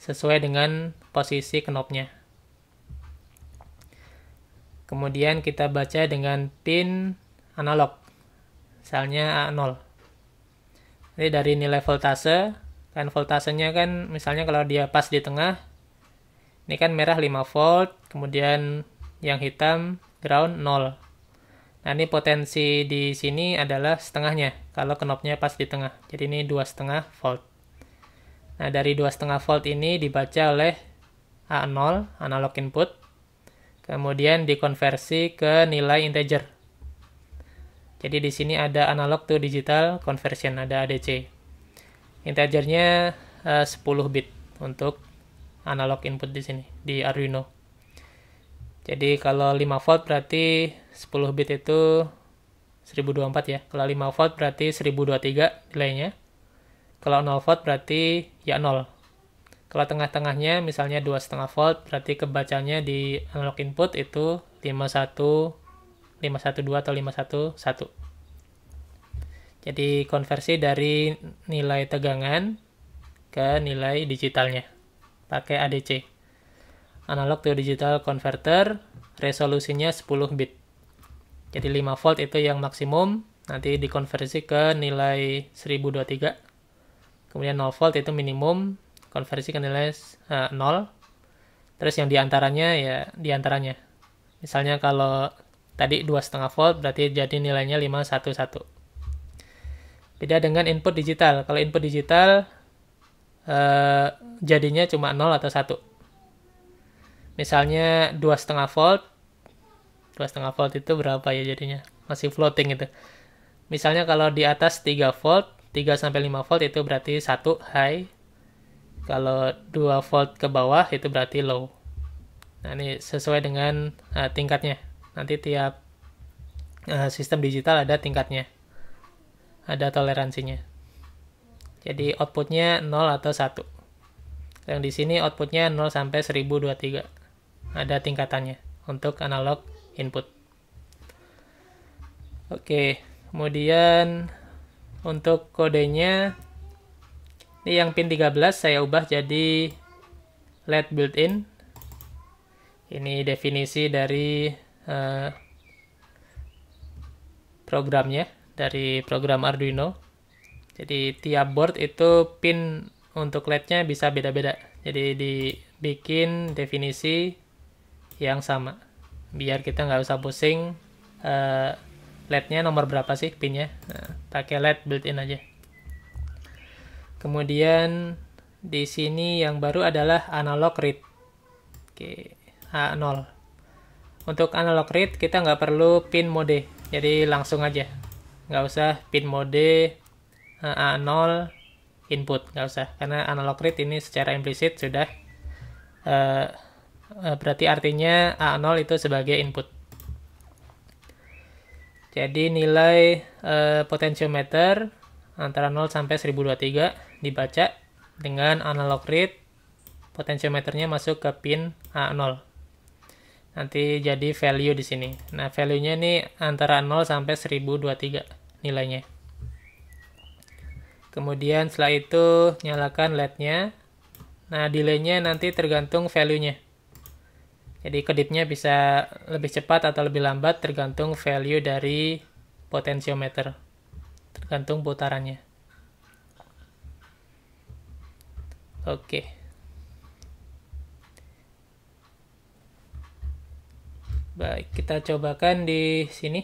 sesuai dengan posisi knopnya. Kemudian kita baca dengan pin analog, misalnya A0. Jadi dari nilai voltase, kan voltasenya kan misalnya kalau dia pas di tengah, ini kan merah 5 volt, kemudian yang hitam ground 0. Nah ini potensi di sini adalah setengahnya, kalau knopnya pas di tengah. Jadi ini dua setengah volt. Nah dari dua setengah volt ini dibaca oleh A0, analog input, kemudian dikonversi ke nilai integer. Jadi di sini ada analog to digital conversion, ada ADC. Integernya eh, uh, 10 bit untuk analog input di sini, di Arduino. Jadi kalau 5 volt berarti 10 bit itu 1024 ya. Kalau 5 volt berarti 1023 nilainya. Kalau 0 volt berarti ya 0. Kalau tengah-tengahnya misalnya 2,5 volt berarti kebacanya di analog input itu 51 512 atau 511. Jadi konversi dari nilai tegangan ke nilai digitalnya pakai ADC. Analog to digital converter resolusinya 10 bit. Jadi 5 volt itu yang maksimum, nanti dikonversi ke nilai 1023. Kemudian 0 volt itu minimum, konversi ke nilai uh, eh, 0. Terus yang diantaranya ya diantaranya. Misalnya kalau Tadi 2,5 volt berarti jadi nilainya 511. Beda dengan input digital. Kalau input digital eh, jadinya cuma 0 atau 1. Misalnya 2,5 volt. 2,5 volt itu berapa ya jadinya? Masih floating gitu Misalnya kalau di atas 3 volt, 3 sampai 5 volt itu berarti 1 high. Kalau 2 volt ke bawah itu berarti low. Nah, ini sesuai dengan uh, tingkatnya. Nanti tiap uh, sistem digital ada tingkatnya. Ada toleransinya. Jadi outputnya 0 atau 1. Yang di sini outputnya 0 sampai 1023. Ada tingkatannya untuk analog input. Oke, kemudian untuk kodenya ini yang pin 13 saya ubah jadi LED built-in. Ini definisi dari Eh, programnya dari program Arduino. Jadi tiap board itu pin untuk LED-nya bisa beda-beda. Jadi dibikin definisi yang sama. Biar kita nggak usah pusing uh, LED-nya nomor berapa sih pinnya. Nah, pakai LED built-in aja. Kemudian di sini yang baru adalah analog read. Oke, A0. Untuk analog read kita nggak perlu pin mode, jadi langsung aja. Nggak usah pin mode eh, A0 input, nggak usah. Karena analog read ini secara implisit sudah uh, berarti artinya A0 itu sebagai input. Jadi nilai uh, potensiometer antara 0 sampai 1023 dibaca dengan analog read potensiometernya masuk ke pin A0 nanti jadi value di sini. Nah, value-nya ini antara 0 sampai 1023 nilainya. Kemudian setelah itu nyalakan LED-nya. Nah, delay-nya nanti tergantung value-nya. Jadi kedipnya bisa lebih cepat atau lebih lambat tergantung value dari potensiometer. Tergantung putarannya. Oke. Okay. Baik, kita cobakan di sini.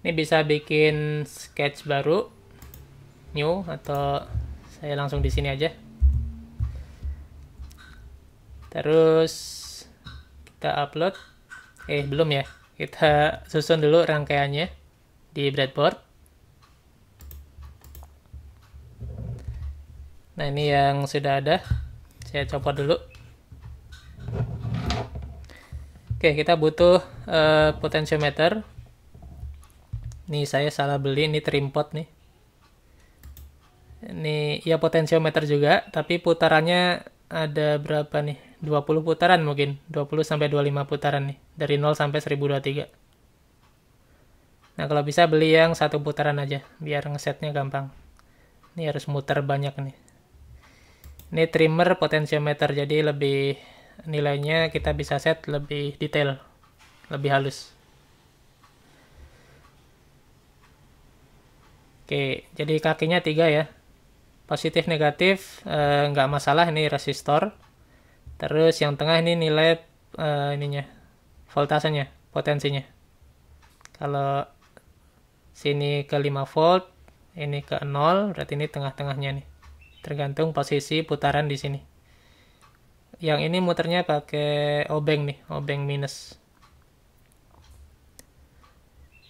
Ini bisa bikin sketch baru, new atau saya langsung di sini aja. Terus kita upload. Eh, belum ya. Kita susun dulu rangkaiannya di breadboard. Nah, ini yang sudah ada saya copot dulu oke kita butuh uh, eh, potensiometer nih saya salah beli ini trimpot nih ini ya potensiometer juga tapi putarannya ada berapa nih 20 putaran mungkin 20 sampai 25 putaran nih dari 0 sampai 1023 nah kalau bisa beli yang satu putaran aja biar ngesetnya gampang ini harus muter banyak nih ini trimmer potensiometer jadi lebih nilainya kita bisa set lebih detail lebih halus oke jadi kakinya tiga ya positif negatif eh, nggak masalah ini resistor terus yang tengah ini nilai eh, ininya voltasenya potensinya kalau sini ke 5 volt ini ke 0 berarti ini tengah-tengahnya nih tergantung posisi putaran di sini yang ini muternya pakai obeng nih obeng minus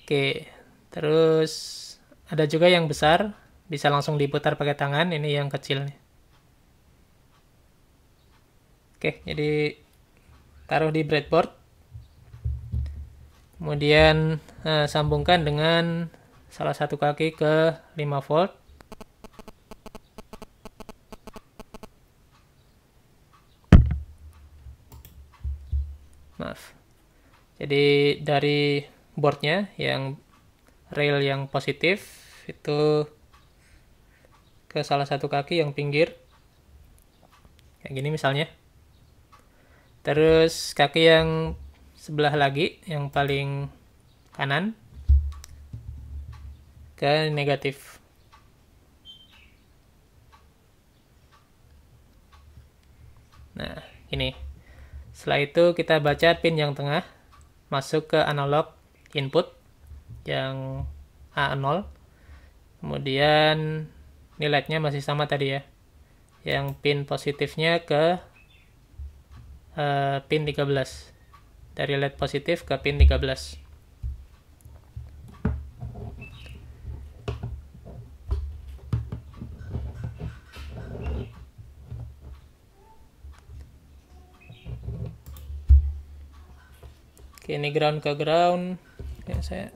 oke terus ada juga yang besar bisa langsung diputar pakai tangan ini yang kecil nih oke jadi taruh di breadboard kemudian eh, sambungkan dengan salah satu kaki ke 5 volt maaf jadi dari boardnya yang rail yang positif itu ke salah satu kaki yang pinggir kayak gini misalnya terus kaki yang sebelah lagi yang paling kanan ke negatif nah ini setelah itu kita baca pin yang tengah, masuk ke analog input yang A0. Kemudian nilainya masih sama tadi ya. Yang pin positifnya ke uh, pin 13. Dari LED positif ke pin 13. Oke, ini ground ke ground. Oke, ya, saya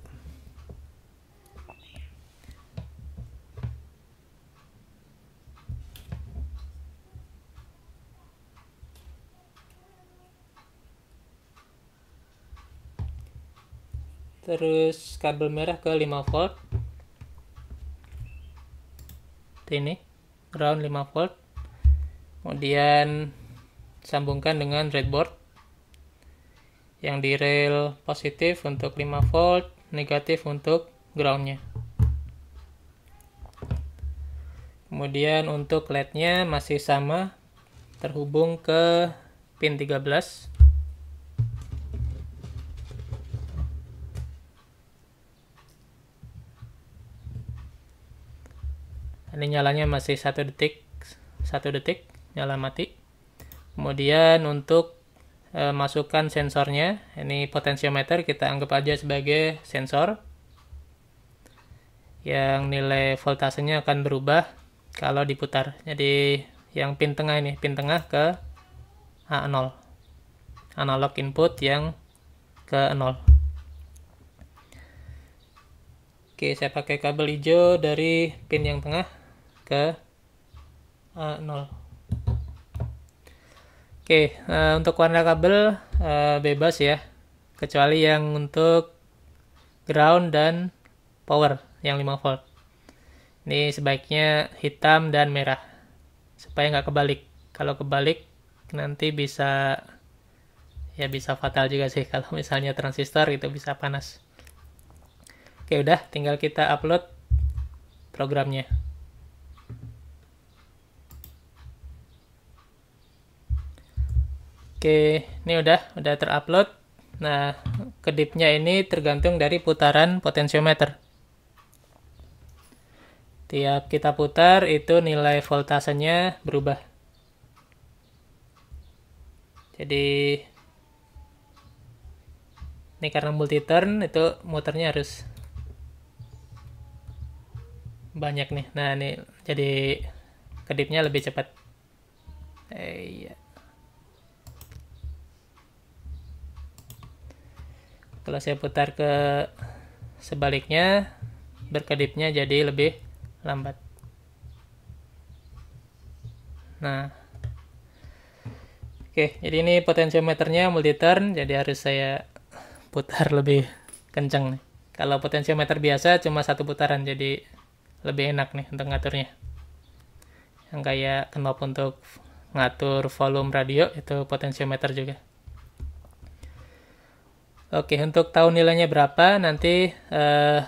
terus kabel merah ke 5 volt ini ground 5 volt kemudian sambungkan dengan breadboard yang di rail positif untuk 5 volt, negatif untuk groundnya. Kemudian untuk LED-nya masih sama, terhubung ke pin 13. Ini nyalanya masih satu detik, satu detik nyala mati. Kemudian untuk e, masukkan sensornya. Ini potensiometer kita anggap aja sebagai sensor. Yang nilai voltasenya akan berubah kalau diputar. Jadi yang pin tengah ini, pin tengah ke A0. Analog input yang ke 0. Oke, saya pakai kabel hijau dari pin yang tengah ke A0. Oke, uh, untuk warna kabel uh, bebas ya, kecuali yang untuk ground dan power yang 5 volt. Ini sebaiknya hitam dan merah, supaya nggak kebalik. Kalau kebalik, nanti bisa ya bisa fatal juga sih kalau misalnya transistor itu bisa panas. Oke udah, tinggal kita upload programnya. Oke, ini udah udah terupload. Nah, kedipnya ini tergantung dari putaran potensiometer. Tiap kita putar itu nilai voltasenya berubah. Jadi ini karena multi turn itu muternya harus banyak nih. Nah, ini jadi kedipnya lebih cepat. Eh, iya. setelah saya putar ke sebaliknya berkedipnya jadi lebih lambat nah oke jadi ini potensiometernya multi-turn jadi harus saya putar lebih kenceng nih. kalau potensiometer biasa cuma satu putaran jadi lebih enak nih untuk ngaturnya yang kayak knob untuk ngatur volume radio itu potensiometer juga Oke, untuk tahu nilainya berapa nanti eh,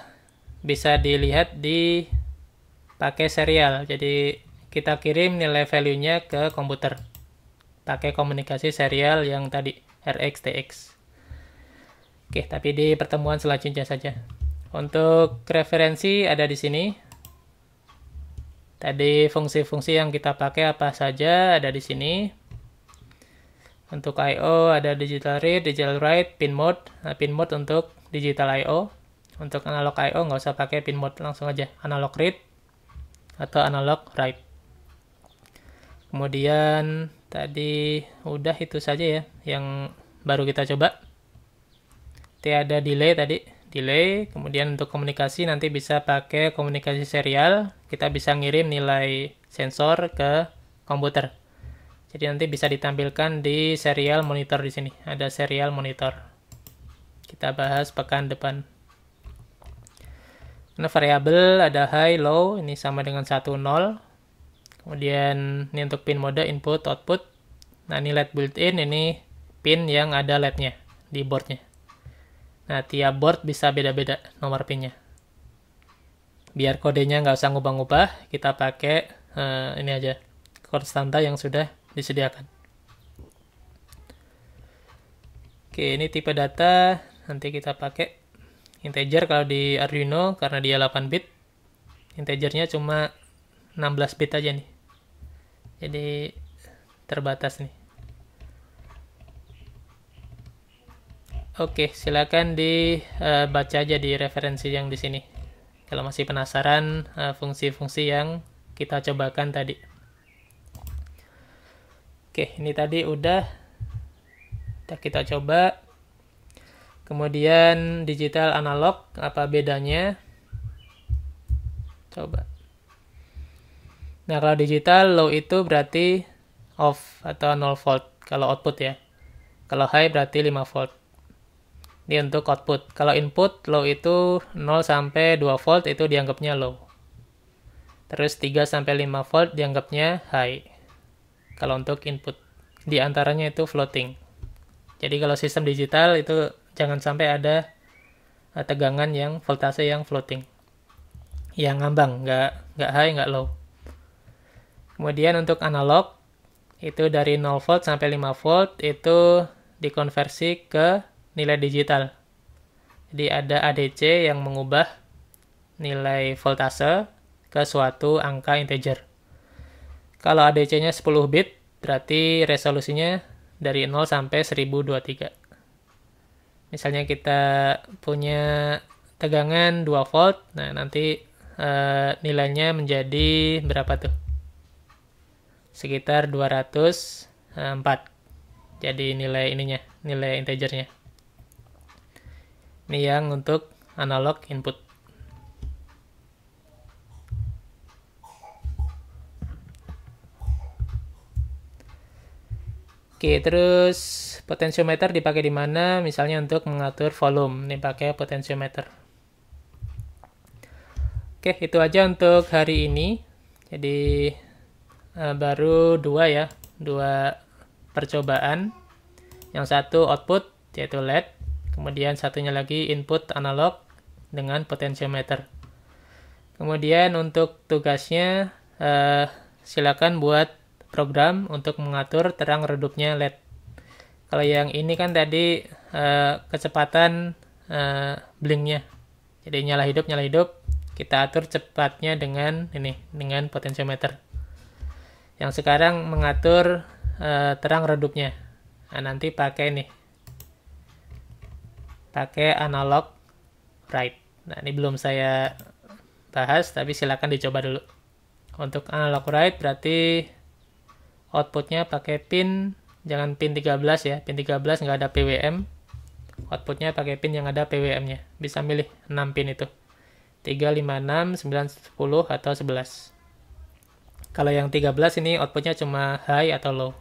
bisa dilihat di pakai serial. Jadi kita kirim nilai value-nya ke komputer pakai komunikasi serial yang tadi RxTX. Oke, tapi di pertemuan selanjutnya saja. Untuk referensi ada di sini. Tadi fungsi-fungsi yang kita pakai apa saja ada di sini. Untuk I.O. ada digital read, digital write, pin mode. Nah, pin mode untuk digital I.O. Untuk analog I.O. nggak usah pakai pin mode, langsung aja analog read atau analog write. Kemudian tadi udah itu saja ya yang baru kita coba. Tiada delay tadi, delay. Kemudian untuk komunikasi nanti bisa pakai komunikasi serial. Kita bisa ngirim nilai sensor ke komputer. Jadi nanti bisa ditampilkan di serial monitor di sini. Ada serial monitor. Kita bahas pekan depan. Ini variabel ada high, low, ini sama dengan 1, 0. Kemudian ini untuk pin mode input, output. Nah ini LED built-in, ini pin yang ada LED-nya di board-nya. Nah tiap board bisa beda-beda nomor pin-nya. Biar kodenya nggak usah ngubah-ngubah, kita pakai uh, ini aja konstanta yang sudah disediakan. Oke, ini tipe data nanti kita pakai integer kalau di Arduino karena dia 8 bit. Integernya cuma 16 bit aja nih. Jadi terbatas nih. Oke, silakan dibaca eh, aja di referensi yang di sini. Kalau masih penasaran eh, fungsi-fungsi fungsi -fungsi yang kita cobakan tadi. Oke, ini tadi udah kita coba. Kemudian digital analog, apa bedanya? Coba. Nah, kalau digital low itu berarti off atau 0 volt kalau output ya. Kalau high berarti 5 volt. Ini untuk output. Kalau input low itu 0 sampai 2 volt itu dianggapnya low. Terus 3 sampai 5 volt dianggapnya high kalau untuk input di antaranya itu floating jadi kalau sistem digital itu jangan sampai ada eh, tegangan yang voltase yang floating yang ngambang nggak nggak high nggak low kemudian untuk analog itu dari 0 volt sampai 5 volt itu dikonversi ke nilai digital jadi ada ADC yang mengubah nilai voltase ke suatu angka integer kalau ADC-nya 10 bit, berarti resolusinya dari 0 sampai 1023. Misalnya kita punya tegangan 2 volt, nah nanti e, nilainya menjadi berapa tuh? Sekitar 204. Eh, Jadi nilai ininya, nilai integernya. Ini yang untuk analog input. Oke, terus potensiometer dipakai di mana? Misalnya untuk mengatur volume, ini pakai potensiometer. Oke, itu aja untuk hari ini. Jadi uh, baru dua ya, dua percobaan. Yang satu output yaitu LED, kemudian satunya lagi input analog dengan potensiometer. Kemudian untuk tugasnya uh, silakan buat program untuk mengatur terang redupnya LED. Kalau yang ini kan tadi uh, kecepatan uh, blinknya. Jadi nyala hidup, nyala hidup. Kita atur cepatnya dengan ini, dengan potensiometer. Yang sekarang mengatur uh, terang redupnya. Nah, nanti pakai ini Pakai analog right. Nah, ini belum saya bahas, tapi silakan dicoba dulu. Untuk analog right berarti outputnya pakai pin jangan pin 13 ya pin 13 nggak ada PWM outputnya pakai pin yang ada PWM nya bisa milih 6 pin itu 3, 5, 6, 9, 10, atau 11 kalau yang 13 ini outputnya cuma high atau low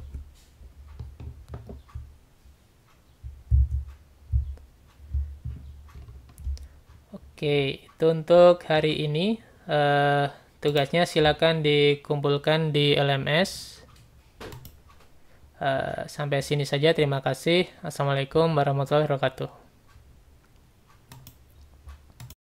Oke, itu untuk hari ini. Uh, tugasnya silakan dikumpulkan di LMS. Eh, sampai sini saja. Terima kasih. Assalamualaikum warahmatullahi wabarakatuh.